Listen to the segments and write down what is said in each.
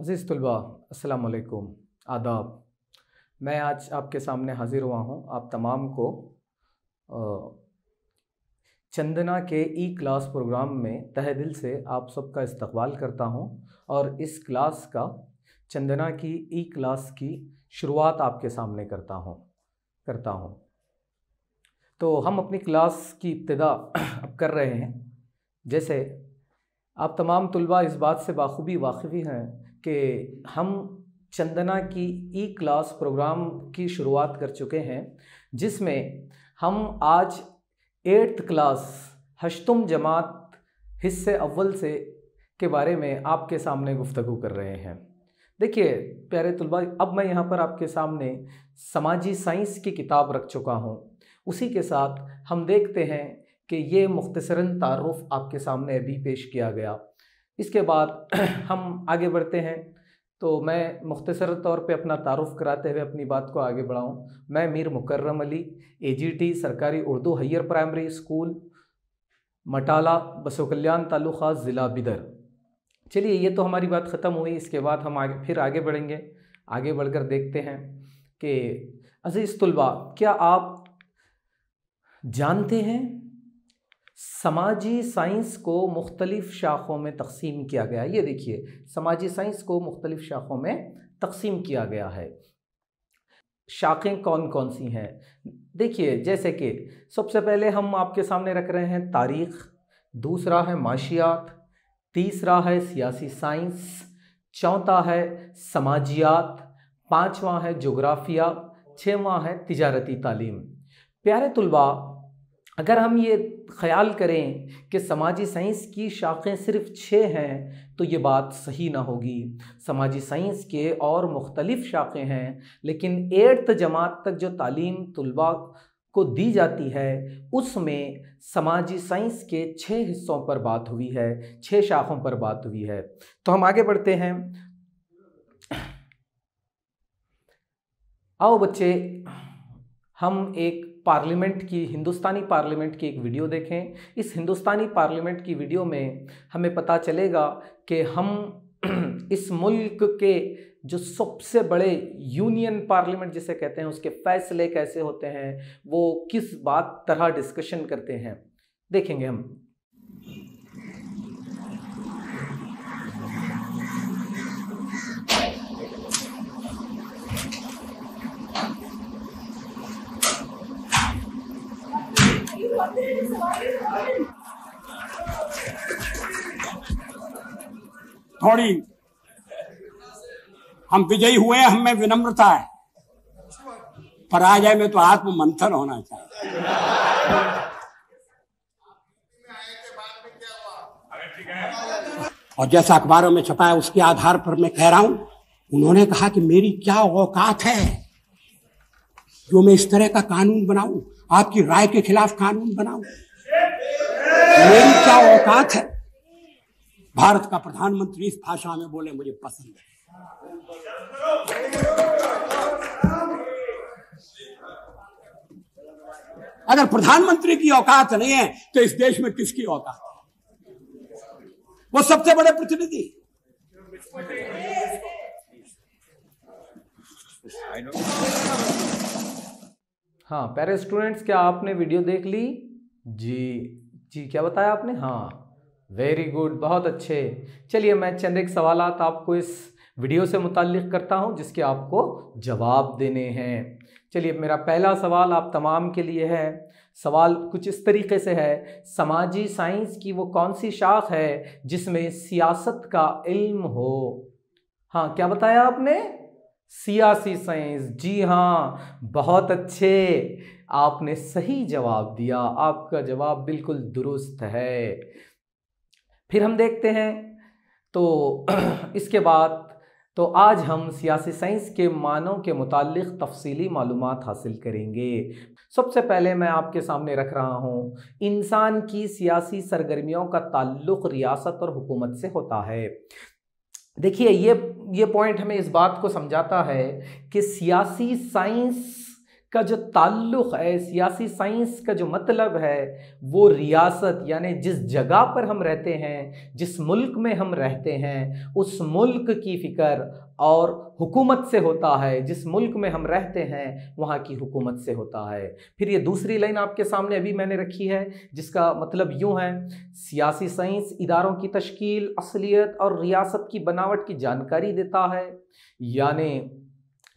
अज़ीज़ तलबा असलकुम आदाब मैं आज आपके सामने हाज़िर हुआ हूँ आप तमाम को चंदना के ई क्लास प्रोग्राम में तह दिल से आप सबका इस्तकबाल करता हूँ और इस क्लास का चंदना की ई क्लास की शुरुआत आपके सामने करता हूँ करता हूँ तो हम अपनी क्लास की इब्तदा अब कर रहे हैं जैसे आप तमाम तलबा इस बात से बाखूबी वाकफी हैं कि हम चंदना की ई क्लास प्रोग्राम की शुरुआत कर चुके हैं जिसमें हम आज एट्थ क्लास हशतुम जमात हिस्से अव्वल से के बारे में आपके सामने गुफ्तु कर रहे हैं देखिए प्यारे तलबा अब मैं यहाँ पर आपके सामने समाजी साइंस की किताब रख चुका हूँ उसी के साथ हम देखते हैं कि ये मुख्तसरन तारफ़ आपके सामने अभी पेश किया गया इसके बाद हम आगे बढ़ते हैं तो मैं मुख्तसर तौर पे अपना तारुफ कराते हुए अपनी बात को आगे बढ़ाऊँ मैं मीर मुकर्रम अली एजीटी सरकारी Urdu higher primary school Matala बसो कल्याण तालुका ज़िला बिदर चलिए ये तो हमारी बात ख़त्म हुई इसके बाद हम आगे फिर आगे बढ़ेंगे आगे बढ़कर देखते हैं कि अज़ीज़ तलबा क्या आप जानते हैं समाजी साइंस को मुख्तलिफ़ शाख़ों में तकसीम किया गया है ये देखिए समाजी साइंस को मुख्तलिफ़ शाख़ों में तकसीम किया गया है शाखें कौन कौन सी हैं देखिए जैसे कि सबसे पहले हम आपके सामने रख रहे हैं तारीख़ दूसरा है माशियात तीसरा है सियासी साइंस चौथा है समाजियात पाँचवा है जोग्राफिया छवा है तजारती तालीम प्यारे तलबा अगर हम ये ख्याल करें कि समाजी साइंस की शाखें सिर्फ छः हैं तो ये बात सही ना होगी समाजी साइंस के और मुख्तलिफ़ शाखें हैं लेकिन एट्थ जमात तक जो तालीम तलबा को दी जाती है उसमें समाजी साइंस के छः हिस्सों पर बात हुई है छः शाखों पर बात हुई है तो हम आगे बढ़ते हैं आओ बच्चे हम एक पार्लियामेंट की हिंदुस्तानी पार्लियामेंट की एक वीडियो देखें इस हिंदुस्तानी पार्लियामेंट की वीडियो में हमें पता चलेगा कि हम इस मुल्क के जो सबसे बड़े यूनियन पार्लियामेंट जिसे कहते हैं उसके फैसले कैसे होते हैं वो किस बात तरह डिस्कशन करते हैं देखेंगे हम थोड़ी हम विजयी हुए हमें विनम्रता है पराजय में तो आत्म मंथन होना चाहिए और जैसा अखबारों में छपा है उसके आधार पर मैं कह रहा हूं उन्होंने कहा कि मेरी क्या औकात है जो मैं इस तरह का कानून बनाऊं आपकी राय के खिलाफ कानून बनाऊं मेरी क्या औकात है भारत का प्रधानमंत्री इस भाषा में बोले मुझे पसंद है अगर प्रधानमंत्री की औकात नहीं है तो इस देश में किसकी औकात वो सबसे बड़े प्रतिनिधि हाँ पेरे स्टूडेंट्स क्या आपने वीडियो देख ली जी जी क्या बताया आपने हाँ वेरी गुड बहुत अच्छे चलिए मैं चंद एक सवाल आपको इस वीडियो से मुतल करता हूँ जिसके आपको जवाब देने हैं चलिए मेरा पहला सवाल आप तमाम के लिए है सवाल कुछ इस तरीके से है समाजी साइंस की वो कौन सी शाख है जिसमें सियासत का इल्म हो हाँ क्या बताया आपने सियासी साइंस जी हाँ बहुत अच्छे आपने सही जवाब दिया आपका जवाब बिल्कुल दुरुस्त है फिर हम देखते हैं तो इसके बाद तो आज हम सियासी साइंस के मानों के मुतल तफसी मालूम हासिल करेंगे सबसे पहले मैं आपके सामने रख रहा हूँ इंसान की सियासी सरगर्मियों का ताल्लुक़ रियासत और हुकूमत से होता है देखिए ये ये पॉइंट हमें इस बात को समझाता है कि सियासी साइंस का जो ताल्लुक़ है सियासी साइंस का जो मतलब है वो रियासत यानी जिस जगह पर हम रहते हैं जिस मुल्क में हम रहते हैं उस मुल्क की फ़िक्र और हुकूमत से होता है जिस मुल्क में हम रहते हैं वहाँ की हुकूमत से होता है फिर ये दूसरी लाइन आपके सामने अभी मैंने रखी है जिसका मतलब यूँ है सियासी साइंस इदारों की तश्कील असलियत और रियासत की बनावट की जानकारी देता है यानी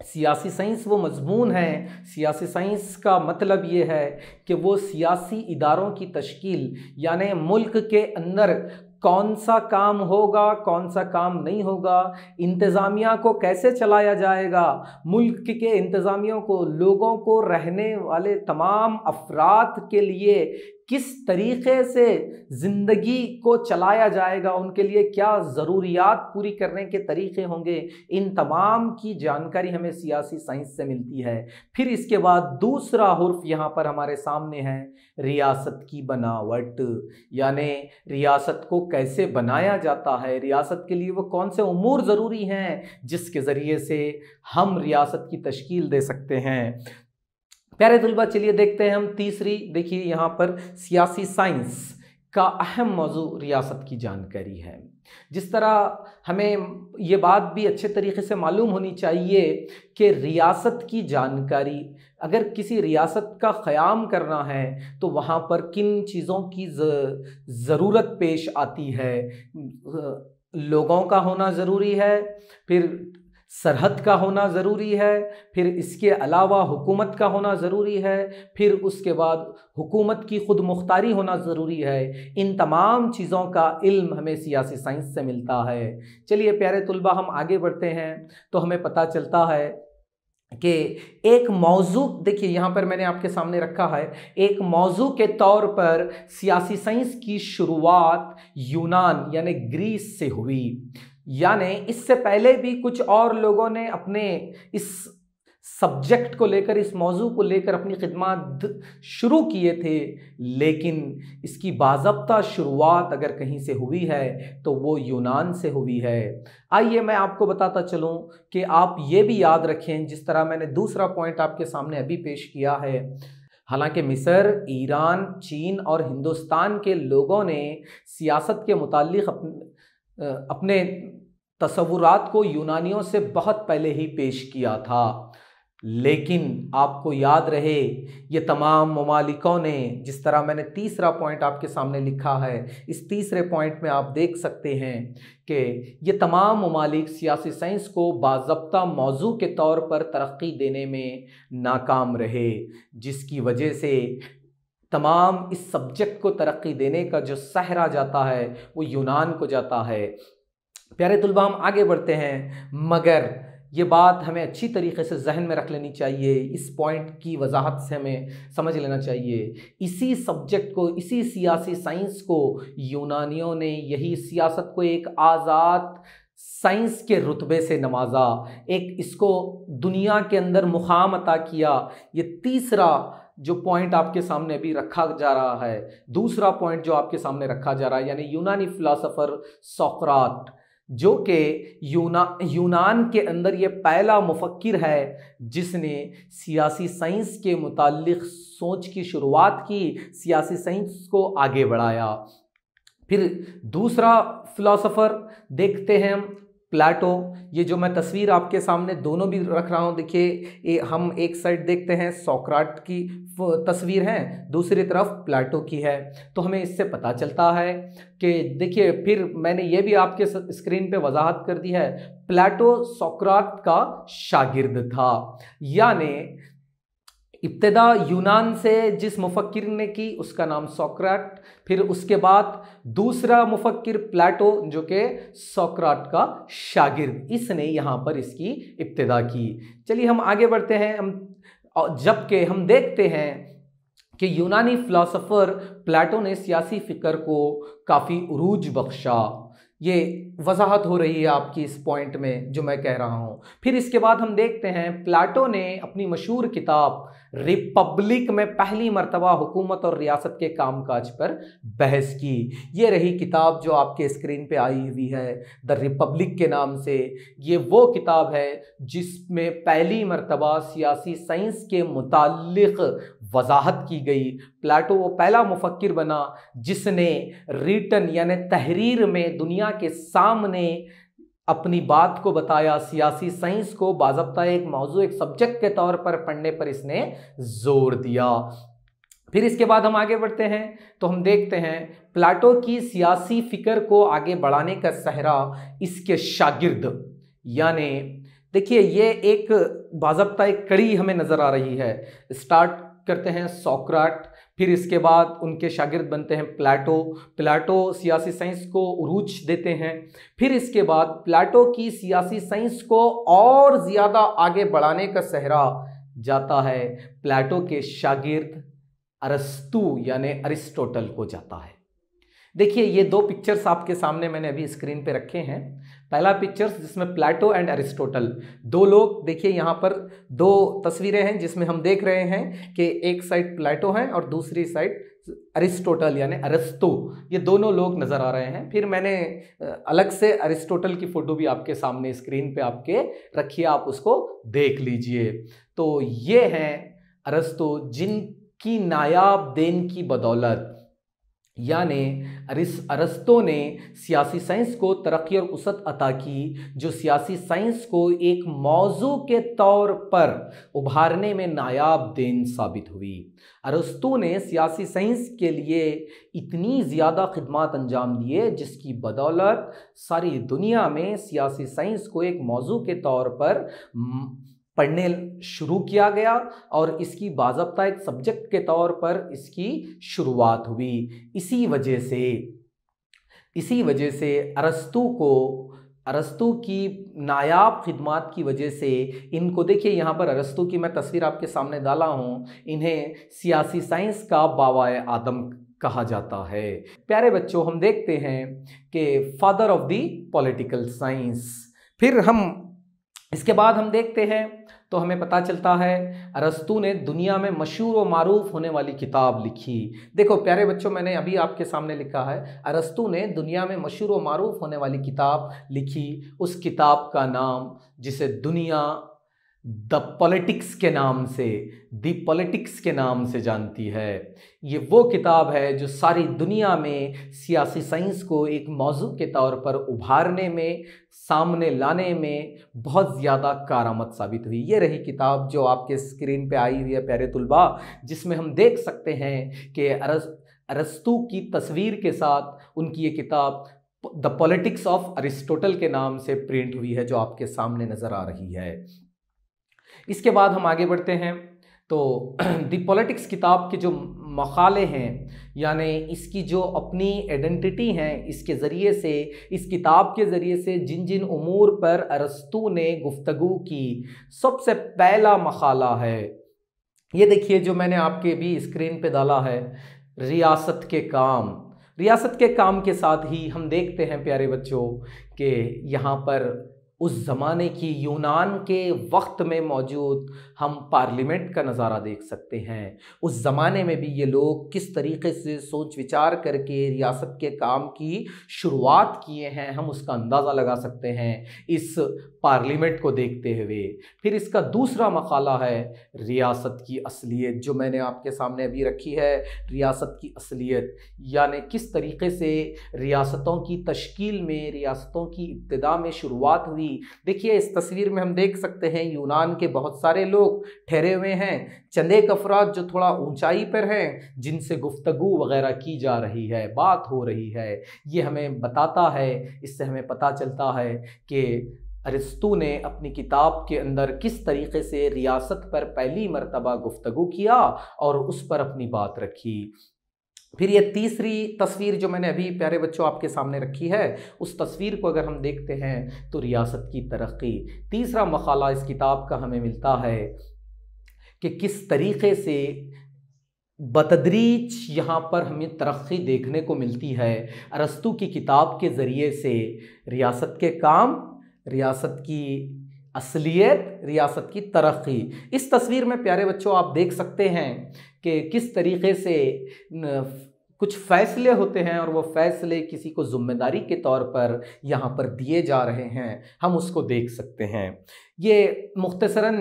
सियासी साइंस वो मजमून है सियासी साइंस का मतलब ये है कि वो सियासी इदारों की तश्कील यानि मुल्क के अंदर कौन सा काम होगा कौन सा काम नहीं होगा इंतज़ामिया को कैसे चलाया जाएगा मुल्क के इंतज़ामियों को लोगों को रहने वाले तमाम अफराद के लिए किस तरीके से ज़िंदगी को चलाया जाएगा उनके लिए क्या ज़रूरियात पूरी करने के तरीके होंगे इन तमाम की जानकारी हमें सियासी साइंस से मिलती है फिर इसके बाद दूसरा हर्फ यहाँ पर हमारे सामने है रियासत की बनावट यानि रियासत को कैसे बनाया जाता है रियासत के लिए वो कौन से अमूर ज़रूरी हैं जिसके ज़रिए से हम रियासत की तश्कील दे सकते हैं प्यारे तलबा चलिए देखते हैं हम तीसरी देखिए यहाँ पर सियासी साइंस का अहम मौजू रियासत की जानकारी है जिस तरह हमें ये बात भी अच्छे तरीके से मालूम होनी चाहिए कि रियासत की जानकारी अगर किसी रियासत का क़्याम करना है तो वहाँ पर किन चीज़ों की ज़रूरत पेश आती है लोगों का होना ज़रूरी है फिर सरहद का होना ज़रूरी है फिर इसके अलावा हुकूमत का होना ज़रूरी है फिर उसके बाद हुकूमत की खुद मुख्तारी होना ज़रूरी है इन तमाम चीज़ों का इल्म हमें सियासी साइंस से मिलता है चलिए प्यारे तलबा हम आगे बढ़ते हैं तो हमें पता चलता है कि एक मौजू देखिए यहाँ पर मैंने आपके सामने रखा है एक मौजू के तौर पर सियासी साइंस की शुरुआत यूनान यानी ग्रीस से हुई यानी इससे पहले भी कुछ और लोगों ने अपने इस सब्जेक्ट को लेकर इस मौजू को लेकर अपनी खिदमत शुरू किए थे लेकिन इसकी बाजबता शुरुआत अगर कहीं से हुई है तो वो यूनान से हुई है आइए मैं आपको बताता चलूं कि आप ये भी याद रखें जिस तरह मैंने दूसरा पॉइंट आपके सामने अभी पेश किया है हालांकि मिस्र ईरान चीन और हिंदुस्तान के लोगों ने सियासत के अपने, अपने तस्वुरात को यूनानियों से बहुत पहले ही पेश किया था लेकिन आपको याद रहे ये तमाम ममालिकों ने जिस तरह मैंने तीसरा पॉइंट आपके सामने लिखा है इस तीसरे पॉइंट में आप देख सकते हैं कि ये तमाम ममालिक सियासी साइंस को बाबा मौजू के तौर पर तरक्की देने में नाकाम रहे जिसकी वजह से तमाम इस सब्जेक्ट को तरक्की देने का जो सहरा जाता है वो यूनान को जाता है प्यारे तलबा हम आगे बढ़ते हैं मगर ये बात हमें अच्छी तरीके से जहन में रख लेनी चाहिए इस पॉइंट की वजाहत से हमें समझ लेना चाहिए इसी सब्जेक्ट को इसी सियासी साइंस को यूनानियों ने यही सियासत को एक आज़ाद साइंस के रुतबे से नवाजा एक इसको दुनिया के अंदर मुकाम अता किया ये तीसरा जो पॉइंट आपके सामने अभी रखा जा रहा है दूसरा पॉइंट जो आपके सामने रखा जा रहा है यानी यूनानी फ़िलासफ़र सोकरात जो कि यूना यूनान के अंदर ये पहला मुफक्र है जिसने सियासी साइंस के मुतल सोच की शुरुआत की सियासी साइंस को आगे बढ़ाया फिर दूसरा फिलोसोफर देखते हैं हम प्लाटो ये जो मैं तस्वीर आपके सामने दोनों भी रख रहा हूँ देखिए हम एक साइड देखते हैं सोक्राट की तस्वीर है दूसरी तरफ प्लाटो की है तो हमें इससे पता चलता है कि देखिए फिर मैंने ये भी आपके स्क्रीन पे वजाहत कर दी है प्लाटो सोक्राट का शागिर्द था यानी इब्तदा यूनान से जिस मुफक्र ने की उसका नाम सोक्राट फिर उसके बाद दूसरा मुफक्र प्लाटो जो कि सोक्राट का शागिर्द इसने यहाँ पर इसकी इब्तदा की चलिए हम आगे बढ़ते हैं हम जबकि हम देखते हैं कि यूनानी फ़िलासफ़र प्लाटो ने सियासी फ़िक्र को काफ़ी उरूज बख्शा ये वजाहत हो रही है आपकी इस पॉइंट में जो मैं कह रहा हूँ फिर इसके बाद हम देखते हैं प्लाटो ने अपनी मशहूर किताब हम्म। रिपब्लिक में पहली मरतबा हुकूमत और रियासत के कामकाज पर बहस की ये रही किताब जो आपके स्क्रीन पे आई हुई है द रिपब्लिक के नाम से ये वो किताब है जिसमें पहली मरतबा सियासी साइंस के मुतालिक वजाहत की गई प्लाटो वो पहला मुफक्र बना जिसने रिटर्न यानी तहरीर में दुनिया के सामने अपनी बात को बताया सियासी साइंस को बाजबता एक मौजू एक सब्जेक्ट के तौर पर पढ़ने पर इसने जोर दिया फिर इसके बाद हम आगे बढ़ते हैं तो हम देखते हैं प्लाटो की सियासी फिक्र को आगे बढ़ाने का सहरा इसके शागिर्द यानी देखिए ये एक बाजबता एक कड़ी हमें नज़र आ रही है स्टार्ट करते हैं सोक्राट फिर इसके बाद उनके शागिर्द बनते हैं प्लाटो प्लाटो सियासी साइंस को उरूज देते हैं फिर इसके बाद प्लाटो की सियासी साइंस को और ज़्यादा आगे बढ़ाने का सहरा जाता है प्लाटो के शागिर्द अरस्तु यानी अरिस्टोटल को जाता है देखिए ये दो पिक्चर्स आपके सामने मैंने अभी स्क्रीन पे रखे हैं पहला पिक्चर्स जिसमें प्लेटो एंड एरिस्टोटल दो लोग देखिए यहाँ पर दो तस्वीरें हैं जिसमें हम देख रहे हैं कि एक साइड प्लेटो है और दूसरी साइड अरिस्टोटल यानी अरिस्तो ये दोनों लोग नज़र आ रहे हैं फिर मैंने अलग से अरिस्टोटल की फ़ोटो भी आपके सामने स्क्रीन पे आपके रखिए आप उसको देख लीजिए तो ये हैं अरस्तो जिनकी नायाब देन की बदौलत यानि अरिस अरस्तों ने सियासी साइंस को तरक्की और उसत अता की जो सियासी साइंस को एक मौजू के तौर पर उभारने में नायाब देन साबित हुई अरस्तों ने सियासी साइंस के लिए इतनी ज़्यादा खदमात अंजाम दिए जिसकी बदौलत सारी दुनिया में सियासी साइंस को एक मौजू के तौर पर पढ़ने शुरू किया गया और इसकी बाजबता एक सब्जेक्ट के तौर पर इसकी शुरुआत हुई इसी वजह से इसी वजह से अरस्तु को अरस्तु की नायाब खिदमत की वजह से इनको देखिए यहाँ पर अरस्तु की मैं तस्वीर आपके सामने डाला हूँ इन्हें सियासी साइंस का बाबा आदम कहा जाता है प्यारे बच्चों हम देखते हैं कि father of the political science फिर हम इसके बाद हम देखते हैं तो हमें पता चलता है अरस्तु ने दुनिया में मशहूर और मरूफ होने वाली किताब लिखी देखो प्यारे बच्चों मैंने अभी आपके सामने लिखा है अरस्तु ने दुनिया में मशहूर और मरूफ होने वाली किताब लिखी उस किताब का नाम जिसे दुनिया द पॉलिटिक्स के नाम से द पॉलिटिक्स के नाम से जानती है ये वो किताब है जो सारी दुनिया में सियासी साइंस को एक मौजू के तौर पर उभारने में सामने लाने में बहुत ज़्यादा कारामद साबित हुई ये रही किताब जो आपके स्क्रीन पे आई हुई है प्यारे तुलबा जिसमें हम देख सकते हैं कि अरस अरस्तु की तस्वीर के साथ उनकी ये किताब द पॉलिटिक्स ऑफ अरिस्टोटल के नाम से प्रिंट हुई है जो आपके सामने नज़र आ रही है इसके बाद हम आगे बढ़ते हैं तो दी पॉलिटिक्स किताब के जो मखाले हैं यानी इसकी जो अपनी आइडेंटिटी हैं इसके ज़रिए से इस किताब के ज़रिए से जिन जिन अमूर पर अरस्तु ने गुफ्तु की सबसे पहला मखाला है ये देखिए जो मैंने आपके भी स्क्रीन पे डाला है रियासत के काम रियासत के काम के साथ ही हम देखते हैं प्यारे बच्चों के यहाँ पर उस ज़माने की यूनान के वक्त में मौजूद हम पार्लियामेंट का नज़ारा देख सकते हैं उस ज़माने में भी ये लोग किस तरीके से सोच विचार करके रियासत के काम की शुरुआत किए हैं हम उसका अंदाज़ा लगा सकते हैं इस पार्लियामेंट को देखते हुए फिर इसका दूसरा मकाला है रियासत की असलियत जो मैंने आपके सामने अभी रखी है रियासत की असलियत यानी किस तरीके से रियासतों की तश्कील में रियासतों की इब्तदा में शुरुआत हुई थी देखिए इस तस्वीर में हम देख सकते हैं यूनान के बहुत सारे लोग ठहरे हुए हैं चंद एक अफराद जो थोड़ा ऊंचाई पर हैं जिनसे गुफ्तगु वगैरह की जा रही है बात हो रही है ये हमें बताता है इससे हमें पता चलता है कि अरिस्तु ने अपनी किताब के अंदर किस तरीके से रियासत पर पहली मरतबा गुफ्तगु किया और उस पर अपनी बात रखी फिर ये तीसरी तस्वीर जो मैंने अभी प्यारे बच्चों आपके सामने रखी है उस तस्वीर को अगर हम देखते हैं तो रियासत की तरक्की तीसरा मखाला इस किताब का हमें मिलता है कि किस तरीके से बतदरीज यहाँ पर हमें तरक्की देखने को मिलती है अरस्तु की किताब के ज़रिए से रियासत के काम रियासत की असलियत रियासत की तरक्की इस तस्वीर में प्यारे बच्चों आप देख सकते हैं कि किस तरीके से कुछ फैसले होते हैं और वो फैसले किसी को जिम्मेदारी के तौर पर यहाँ पर दिए जा रहे हैं हम उसको देख सकते हैं ये मुख्तसरा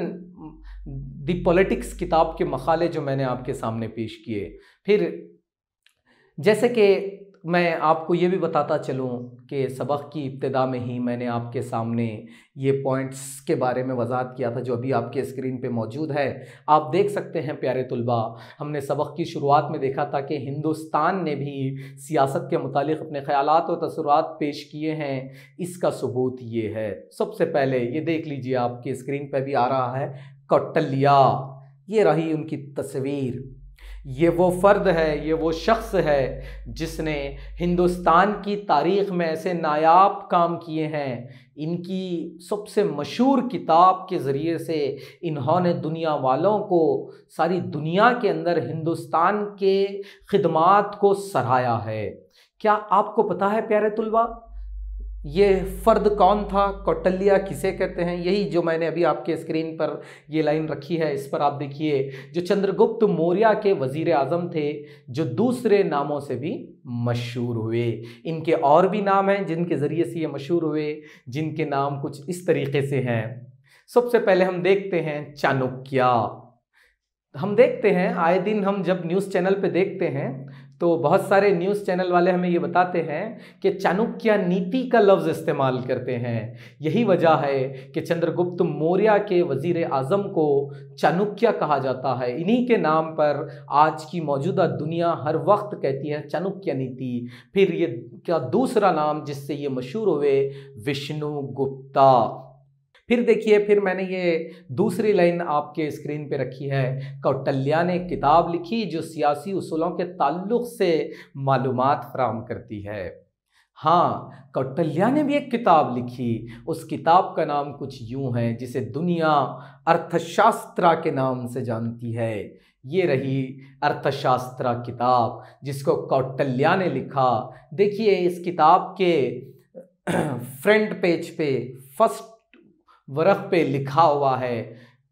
दी पॉलिटिक्स किताब के मखाले जो मैंने आपके सामने पेश किए फिर जैसे कि मैं आपको ये भी बताता चलूँ कि सबक की इब्तदा में ही मैंने आपके सामने ये पॉइंट्स के बारे में वजाहत किया था जो अभी आपके स्क्रीन पे मौजूद है आप देख सकते हैं प्यारे तलबा हमने सबक की शुरुआत में देखा था कि हिंदुस्तान ने भी सियासत के मतलब अपने ख्याल और तसरत पेश किए हैं इसका सबूत ये है सबसे पहले ये देख लीजिए आपके स्क्रीन पर भी आ रहा है कौटल्या ये रही उनकी तस्वीर ये वो फ़र्द है ये वो शख्स है जिसने हिंदुस्तान की तारीख़ में ऐसे नायाब काम किए हैं इनकी सबसे मशहूर किताब के ज़रिए से इन्होंने दुनिया वालों को सारी दुनिया के अंदर हिंदुस्तान के ख़दमात को सराहाया है क्या आपको पता है प्यारे तलबा ये फ़र्द कौन था कौटल्या किसे कहते हैं यही जो मैंने अभी आपके स्क्रीन पर ये लाइन रखी है इस पर आप देखिए जो चंद्रगुप्त मौर्य के वज़ीर आज़म थे जो दूसरे नामों से भी मशहूर हुए इनके और भी नाम हैं जिनके ज़रिए से ये मशहूर हुए जिनके नाम कुछ इस तरीके से हैं सबसे पहले हम देखते हैं चाणक्य हम देखते हैं आए दिन हम जब न्यूज़ चैनल पर देखते हैं तो बहुत सारे न्यूज़ चैनल वाले हमें ये बताते हैं कि चाणक्य नीति का लफ्ज़ इस्तेमाल करते हैं यही वजह है कि चंद्रगुप्त मौर्य के वज़ीर आज़म को चाणक्य कहा जाता है इन्हीं के नाम पर आज की मौजूदा दुनिया हर वक्त कहती है चाणक्य नीति फिर ये क्या दूसरा नाम जिससे ये मशहूर हुए विष्णु गुप्ता फिर देखिए फिर मैंने ये दूसरी लाइन आपके स्क्रीन पे रखी है कौटल्या ने किताब लिखी जो सियासी उसूलों के ताल्लुक से मालूम फ्राहम करती है हाँ कौटल्या ने भी एक किताब लिखी उस किताब का नाम कुछ यूं है जिसे दुनिया अर्थशास्त्रा के नाम से जानती है ये रही अर्थशास्त्रा किताब जिसको कौटल्या ने लिखा देखिए इस किताब के फ्रंट पेज पे फर्स्ट वर्फ़ पे लिखा हुआ है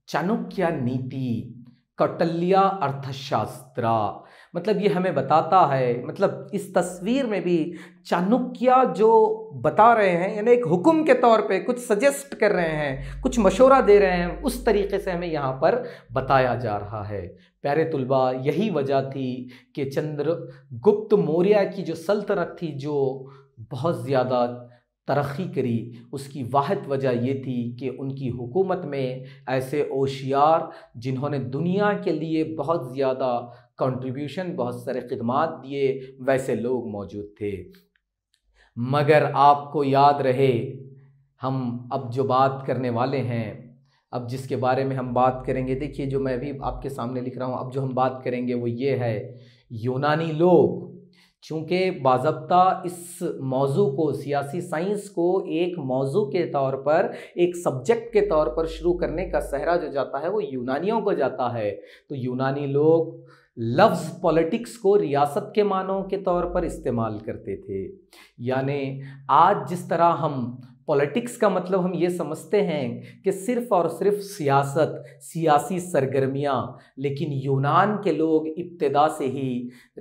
चाणक्य नीति कौटल्या अर्थशास्त्र मतलब ये हमें बताता है मतलब इस तस्वीर में भी चाणक्य जो बता रहे हैं यानी एक हुक्म के तौर पे कुछ सजेस्ट कर रहे हैं कुछ मशवरा दे रहे हैं उस तरीके से हमें यहाँ पर बताया जा रहा है प्यारे तुलबा यही वजह थी कि चंद्रगुप्त मौर्य की जो सल्तनत थी जो बहुत ज़्यादा तरक्की करी उसकी वाद वजह ये थी कि उनकी हुकूमत में ऐसे होशियार जिन्होंने दुनिया के लिए बहुत ज़्यादा कंट्रीब्यूशन बहुत सारे खदमात दिए वैसे लोग मौजूद थे मगर आपको याद रहे हम अब जो बात करने वाले हैं अब जिसके बारे में हम बात करेंगे देखिए जो मैं भी आपके सामने लिख रहा हूँ अब जो हम बात करेंगे वो ये है यूनानी लोग चूँकि बाबा इस मौजू को सियासी साइंस को एक मौजू के तौर पर एक सब्जेक्ट के तौर पर शुरू करने का सहरा जो जाता है वो यूनानियों को जाता है तो यूनानी लोग लफ्ज़ पॉलिटिक्स को रियासत के मानों के तौर पर इस्तेमाल करते थे यानी आज जिस तरह हम पॉलिटिक्स का मतलब हम ये समझते हैं कि सिर्फ और सिर्फ सियासत सियासी सरगर्मियाँ लेकिन यूनान के लोग इब्तदा से ही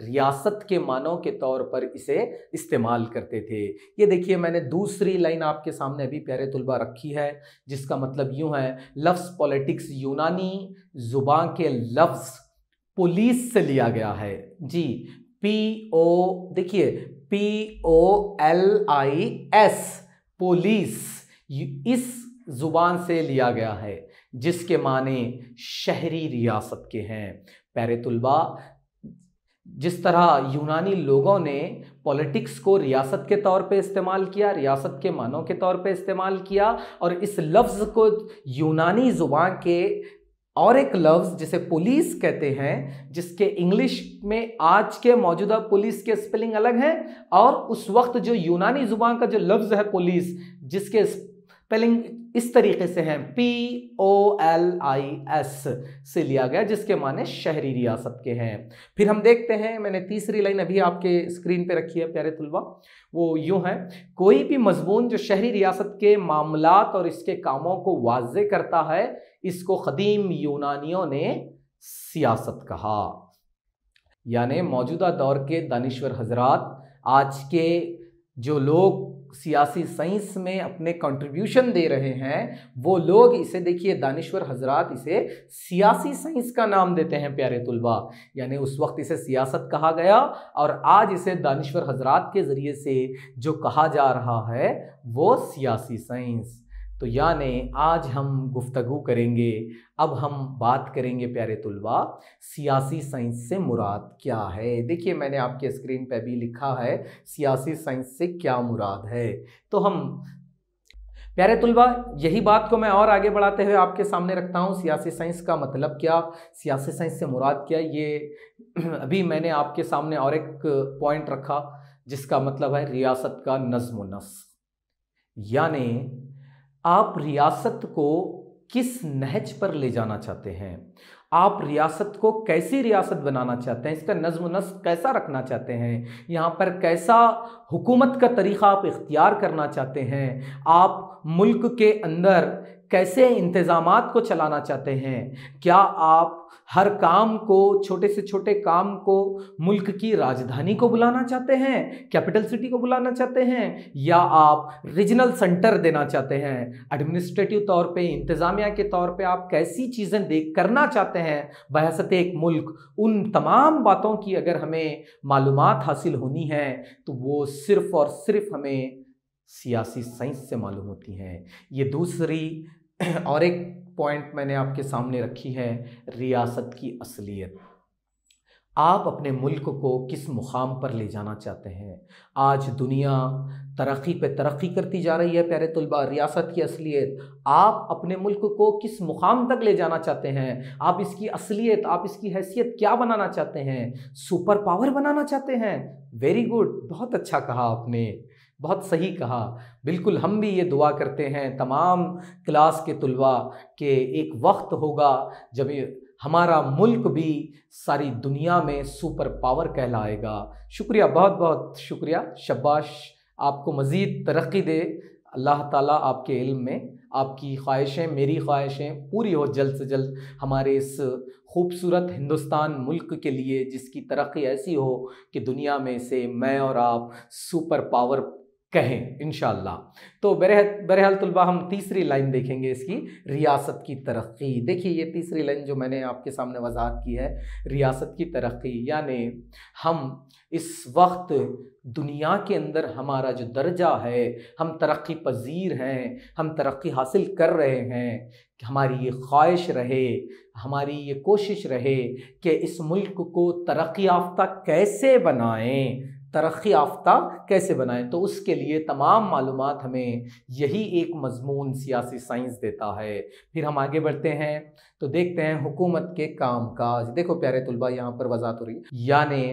रियासत के मानों के तौर पर इसे इस्तेमाल करते थे ये देखिए मैंने दूसरी लाइन आपके सामने अभी प्यारे तलबा रखी है जिसका मतलब यूँ है लफ्ज़ पॉलिटिक्स यूनानी ज़ुबान के लफ्ज़ पुलिस से लिया गया है जी पी ओ देखिए P O L I S polis इस ज़ुबान से लिया गया है जिसके माने शहरी रियासत के हैं पैर तलबा जिस तरह यूनानी लोगों ने पॉलिटिक्स को रियासत के तौर पे इस्तेमाल किया रियासत के मानों के तौर पे इस्तेमाल किया और इस लफ्ज़ को यूनानी ज़ुबान के और एक लफ्ज़ जिसे पुलिस कहते हैं जिसके इंग्लिश में आज के मौजूदा पुलिस के स्पेलिंग अलग है और उस वक्त जो यूनानी ज़ुबान का जो लफ्ज़ है पुलिस जिसके स्पेलिंग इस तरीके से हैं P O L I S से लिया गया जिसके माने शहरी रियासत के हैं फिर हम देखते हैं मैंने तीसरी लाइन अभी आपके स्क्रीन पे रखी है प्यारे तुलवा वो यूं है कोई भी मजमून जो शहरी रियासत के मामलात और इसके कामों को वाजे करता है इसको कदीम यूनानियों ने सियासत कहा यानी मौजूदा दौर के दानश्वर हजरात आज के जो लोग सियासी साइंस में अपने कंट्रीब्यूशन दे रहे हैं वो लोग इसे देखिए दानिश्वर हजरात इसे सियासी साइंस का नाम देते हैं प्यारे तलबा यानी उस वक्त इसे सियासत कहा गया और आज इसे दानिश्वर हजरात के ज़रिए से जो कहा जा रहा है वो सियासी साइंस तो यानि आज हम गुफ्तु करेंगे अब हम बात करेंगे प्यारे तलबा सियासी साइंस से मुराद क्या है देखिए मैंने आपके स्क्रीन पर भी लिखा है सियासी साइंस से क्या मुराद है तो हम प्यारे तलबा यही बात को मैं और आगे बढ़ाते हुए आपके सामने रखता हूँ सियासी साइंस का मतलब क्या सियासी साइंस से मुराद क्या ये अभी मैंने आपके सामने और एक पॉइंट रखा जिसका मतलब है रियासत का नज्म नस यानी आप रियासत को किस नहज पर ले जाना चाहते हैं आप रियासत को कैसी रियासत बनाना चाहते हैं इसका नज्म नस्क कैसा रखना चाहते हैं यहाँ पर कैसा हुकूमत का तरीक़ा आप इख्तियार करना चाहते हैं आप मुल्क के अंदर कैसे इंतज़ाम को चलाना चाहते हैं क्या आप हर काम को छोटे से छोटे काम को मुल्क की राजधानी को बुलाना चाहते हैं कैपिटल सिटी को बुलाना चाहते हैं या आप रीजनल सेंटर देना चाहते हैं एडमिनिस्ट्रेटिव तौर पे इंतज़ामिया के तौर पे आप कैसी चीज़ें देख करना चाहते हैं बहसत एक मुल्क उन तमाम बातों की अगर हमें मालूम हासिल होनी है तो वो सिर्फ़ और सिर्फ हमें सियासी साइंस से मालूम होती हैं ये दूसरी और एक पॉइंट मैंने आपके सामने रखी है रियासत की असलियत आप अपने मुल्क को किस मुकाम पर ले जाना चाहते हैं आज दुनिया तरक्की पे तरक्की करती जा रही है प्यारे तलबा रियासत की असलियत आप अपने मुल्क को किस मुकाम तक ले जाना चाहते हैं आप इसकी असलियत आप इसकी हैसियत क्या बनाना चाहते हैं सुपर पावर बनाना चाहते हैं वेरी गुड बहुत अच्छा कहा आपने बहुत सही कहा बिल्कुल हम भी ये दुआ करते हैं तमाम क्लास के तलबा के एक वक्त होगा जब हमारा मुल्क भी सारी दुनिया में सुपर पावर कहलाएगा शुक्रिया बहुत बहुत शुक्रिया शब्बाश आपको मज़ीद तरक्की दे अल्लाह ताला आपके इल्म में आपकी ख्वाहिशें मेरी ख्वाहिशें पूरी हो जल्द से जल्द हमारे इस खूबसूरत हिंदुस्तान मुल्क के लिए जिसकी तरक्की ऐसी हो कि दुनिया में से मैं और आप सुपर पावर कहें इन तो बरहाल तलबा हम तीसरी लाइन देखेंगे इसकी रियासत की तरक्की देखिए ये तीसरी लाइन जो मैंने आपके सामने वजाहत की है रियासत की तरक्की यानी हम इस वक्त दुनिया के अंदर हमारा जो दर्जा है हम तरक्की पजीर हैं हम तरक्की हासिल कर रहे हैं कि हमारी ये ख्वाहिश रहे हमारी ये कोशिश रहे कि इस मुल्क को तरक्याफ्ता याफ्ता कैसे बनाएं तरक्की याफ्ता कैसे बनाएं तो उसके लिए तमाम मालूम हमें यही एक मजमून सियासी साइंस देता है फिर हम आगे बढ़ते हैं तो देखते हैं हुकूमत के काम काज देखो प्यारे तलबा यहाँ पर वजात हो रही यानी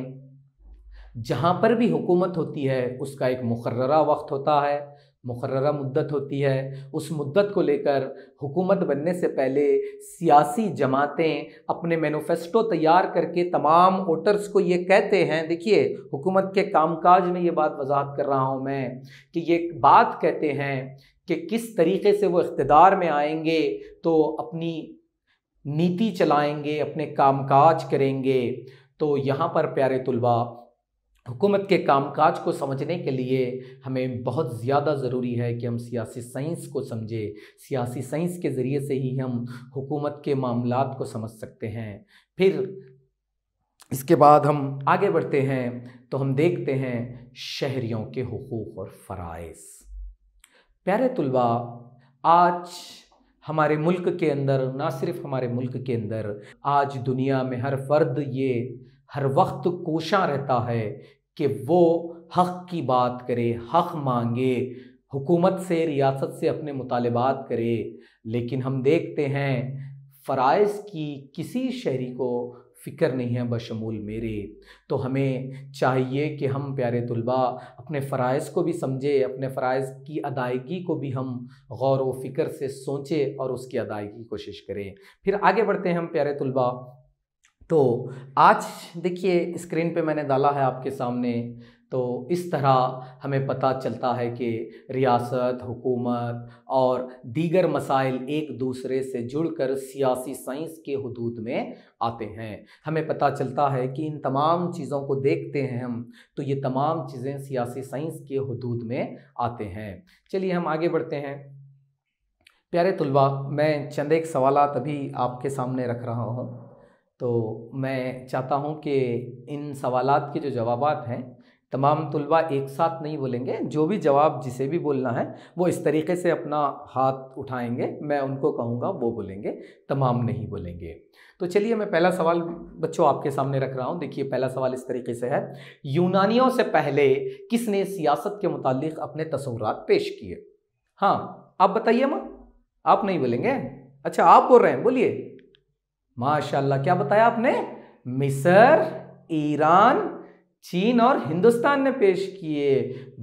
जहाँ पर भी हुकूमत होती है उसका एक मुकर्रा वक्त होता है मुकर्रा मुद्दत होती है उस मुद्दत को लेकर हुकूमत बनने से पहले सियासी जमातें अपने मैनोफेस्टो तैयार करके तमाम वोटर्स को ये कहते हैं देखिए हुकूमत के कामकाज में ये बात वजाहत कर रहा हूँ मैं कि ये बात कहते हैं कि किस तरीके से वो इकतदार में आएंगे तो अपनी नीति चलाएंगे अपने कामकाज करेंगे तो यहाँ पर प्यारे तलबा हुकूमत के कामकाज को समझने के लिए हमें बहुत ज़्यादा ज़रूरी है कि हम सियासी साइंस को समझें सियासी साइंस के ज़रिए से ही हम हुकूमत के मामलों को समझ सकते हैं फिर इसके बाद हम आगे बढ़ते हैं तो हम देखते हैं शहरीों के हकूक़ और फ़राइज़ प्यारे तलबा आज हमारे मुल्क के अंदर ना सिर्फ हमारे मुल्क के अंदर आज दुनिया में हर फर्द ये हर वक्त कोशा रहता है कि वो हक़ की बात करे हक़ मांगे हुकूमत से रियासत से अपने मुतालबात करे लेकिन हम देखते हैं फ़राइज़ की किसी शहरी को फ़िक्र नहीं है बशमूल मेरे तो हमें चाहिए कि हम प्यारे तलबा अपने फ़राइज़ को भी समझे अपने फ़राइज़ की अदायगी को भी हम गौर व फिक्र से सोचें और उसकी अदायगी की कोशिश करें फिर आगे बढ़ते हैं हम प्यारे तलबा तो आज देखिए स्क्रीन पे मैंने डाला है आपके सामने तो इस तरह हमें पता चलता है कि रियासत हुकूमत और दीगर मसाइल एक दूसरे से जुड़कर सियासी साइंस के हदूद में आते हैं हमें पता चलता है कि इन तमाम चीज़ों को देखते हैं हम तो ये तमाम चीज़ें सियासी साइंस के हदूद में आते हैं चलिए हम आगे बढ़ते हैं प्यारे तलबा मैं चंद एक सवाल अभी आपके सामने रख रहा हूँ तो मैं चाहता हूँ कि इन सवाल के जो जवाब हैं तमाम तलबा एक साथ नहीं बोलेंगे जो भी जवाब जिसे भी बोलना है वो इस तरीके से अपना हाथ उठाएंगे मैं उनको कहूँगा वो बोलेंगे तमाम नहीं बोलेंगे तो चलिए मैं पहला सवाल बच्चों आपके सामने रख रहा हूँ देखिए पहला सवाल इस तरीके से है यूनानियों से पहले किसने सियासत के मुतालिक अपने तस्वूर पेश किए हाँ आप बताइए माँ आप नहीं बोलेंगे अच्छा आप बोल रहे हैं बोलिए माशाल्लाह क्या बताया आपने मिस्र ईरान चीन और हिंदुस्तान ने पेश किए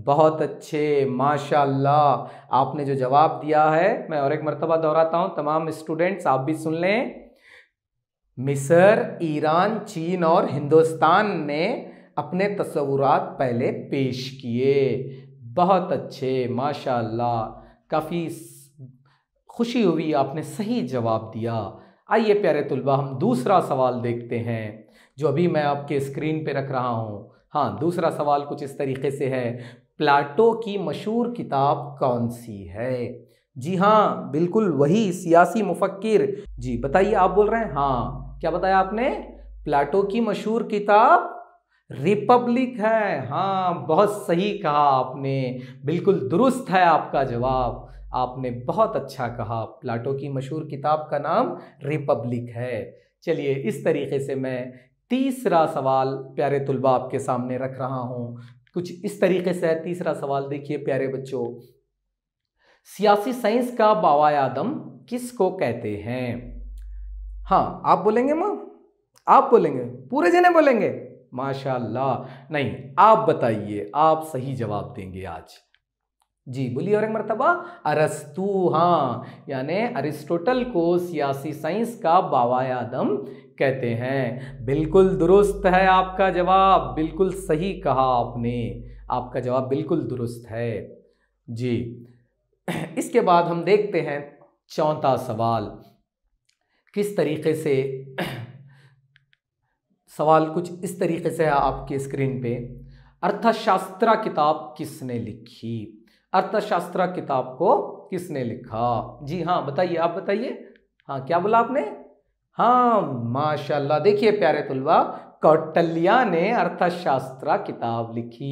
बहुत अच्छे माशाल्लाह आपने जो जवाब दिया है मैं और एक मरतबा दोहराता हूँ तमाम स्टूडेंट्स आप भी सुन लें मिस्र ईरान चीन और हिंदुस्तान ने अपने तस्वुरात पहले पेश किए बहुत अच्छे माशाल्लाह काफ़ी खुशी हुई आपने सही जवाब दिया आइए प्यारे तलबा हम दूसरा सवाल देखते हैं जो अभी मैं आपके स्क्रीन पे रख रहा हूँ हाँ दूसरा सवाल कुछ इस तरीके से है प्लाटो की मशहूर किताब कौन सी है जी हाँ बिल्कुल वही सियासी मुफक्र जी बताइए आप बोल रहे हैं हाँ क्या बताया आपने प्लाटो की मशहूर किताब रिपब्लिक है हाँ बहुत सही कहा आपने बिल्कुल दुरुस्त है आपका जवाब आपने बहुत अच्छा कहा प्लाटो की मशहूर किताब का नाम रिपब्लिक है चलिए इस तरीके से मैं तीसरा सवाल प्यारे तलबा आपके सामने रख रहा हूँ कुछ इस तरीके से है तीसरा सवाल देखिए प्यारे बच्चों सियासी साइंस का बाबा आदम किसको कहते हैं हाँ आप बोलेंगे माँ आप बोलेंगे पूरे जने बोलेंगे माशाल्लाह नहीं आप बताइए आप सही जवाब देंगे आज जी बोलिए और एक मरतबा अरस्तु हाँ यानि अरिस्टोटल को सियासी साइंस का बाबा आदम कहते हैं बिल्कुल दुरुस्त है आपका जवाब बिल्कुल सही कहा आपने आपका जवाब बिल्कुल दुरुस्त है जी इसके बाद हम देखते हैं चौथा सवाल किस तरीके से सवाल कुछ इस तरीके से है आपके स्क्रीन पे अर्थशास्त्र किताब किसने लिखी अर्थशास्त्र किताब को किसने लिखा जी हाँ बताइए आप बताइए हाँ क्या बोला आपने हाँ माशाल्लाह देखिए प्यारे तुलवा कौटल्या ने अर्थशास्त्र किताब लिखी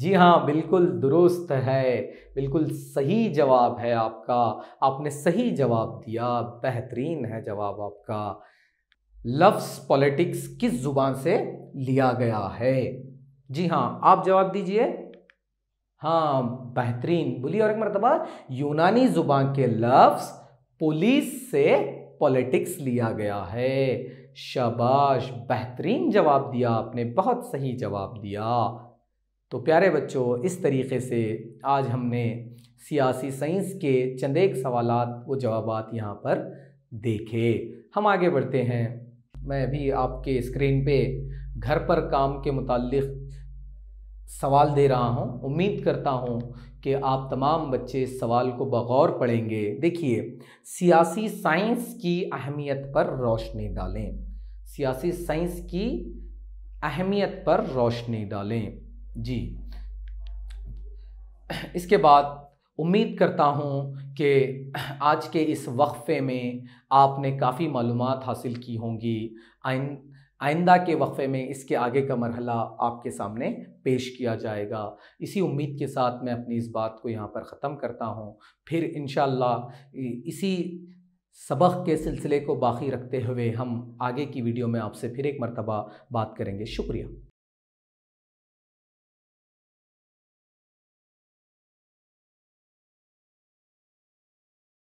जी हाँ बिल्कुल दुरुस्त है बिल्कुल सही जवाब है आपका आपने सही जवाब दिया बेहतरीन है जवाब आपका लफ्स पॉलिटिक्स किस जुबान से लिया गया है जी हाँ आप जवाब दीजिए हाँ बेहतरीन बोलिए और एक मरतबा यूनानी जुबान के लफ्ज पुलिस से पॉलिटिक्स लिया गया है शबाश बेहतरीन जवाब दिया आपने बहुत सही जवाब दिया तो प्यारे बच्चों इस तरीके से आज हमने सियासी साइंस के चंद एक सवाल व जवाब यहाँ पर देखे हम आगे बढ़ते हैं मैं भी आपके स्क्रीन पे घर पर काम के मुतल सवाल दे रहा हूँ उम्मीद करता हूँ कि आप तमाम बच्चे इस सवाल को बगौर पढ़ेंगे देखिए सियासी साइंस की अहमियत पर रोशनी डालें सियासी साइंस की अहमियत पर रोशनी डालें जी इसके बाद उम्मीद करता हूँ कि आज के इस वक्फ़े में आपने काफ़ी मालूम हासिल की होंगी आइंदा के वक्फ़े में इसके आगे का मरहला आपके सामने पेश किया जाएगा इसी उम्मीद के साथ मैं अपनी इस बात को यहाँ पर ख़त्म करता हूँ फिर इन इसी सबक के सिलसिले को बाकी रखते हुए हम आगे की वीडियो में आपसे फिर एक मरतबा बात करेंगे शुक्रिया